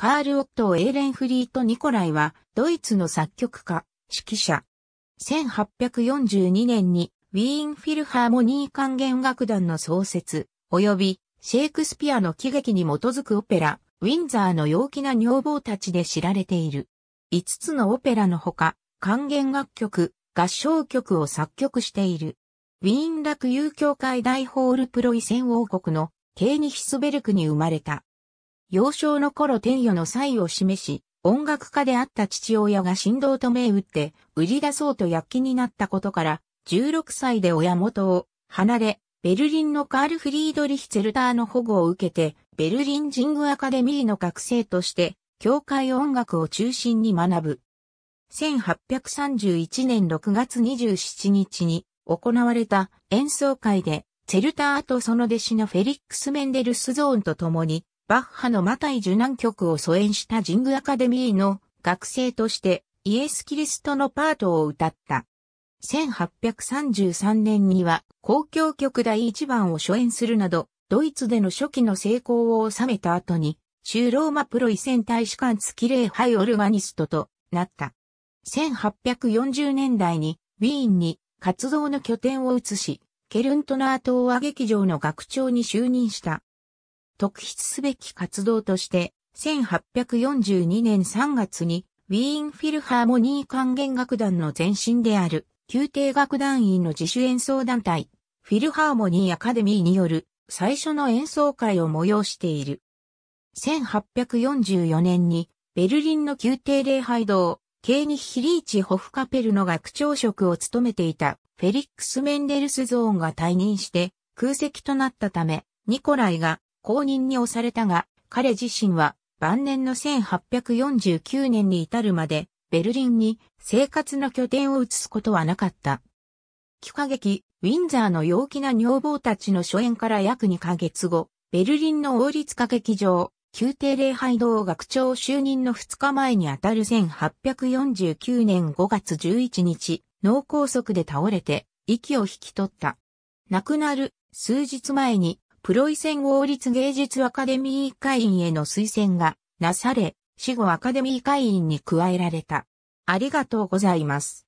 カール・オットエーレンフリート・ニコライは、ドイツの作曲家、指揮者。1842年に、ウィーン・フィルハーモニー管弦楽団の創設、及び、シェイクスピアの喜劇に基づくオペラ、ウィンザーの陽気な女房たちで知られている。5つのオペラのほか、管弦楽曲、合唱曲を作曲している。ウィーン楽友教会大ホールプロイセン王国のケーニヒスベルクに生まれた。幼少の頃天与の才を示し、音楽家であった父親が振動と銘打って売り出そうと躍起になったことから、16歳で親元を離れ、ベルリンのカール・フリードリヒ・ツェルターの保護を受けて、ベルリンジングアカデミーの学生として、教会音楽を中心に学ぶ。1831年6月27日に行われた演奏会で、ツェルターとその弟子のフェリックス・メンデルスゾーンと共に、バッハのマタイ受難曲を疎遠した神宮アカデミーの学生としてイエス・キリストのパートを歌った。1833年には公共曲第一番を初演するなど、ドイツでの初期の成功を収めた後に、中ローマプロイセン大使館付き礼拝オルガニストとなった。1840年代にウィーンに活動の拠点を移し、ケルントナー東和劇場の学長に就任した。特筆すべき活動として、1842年3月に、ウィーンフィルハーモニー管弦楽団の前身である、宮廷楽団員の自主演奏団体、フィルハーモニーアカデミーによる最初の演奏会を催している。1844年にベルリンの宮廷礼拝堂、ケーニヒリーチホフカペルの学長職を務めていたフェリックス・メンデルスゾーンが退任して空席となったため、ニコライが公認に押されたが、彼自身は晩年の1849年に至るまで、ベルリンに生活の拠点を移すことはなかった。帰化劇、ウィンザーの陽気な女房たちの初演から約2ヶ月後、ベルリンの王立歌劇場、宮廷礼拝堂学長就任の2日前にあたる1849年5月11日、脳梗塞で倒れて、息を引き取った。亡くなる数日前にプロイセン王立芸術アカデミー会員への推薦がなされ、死後アカデミー会員に加えられた。ありがとうございます。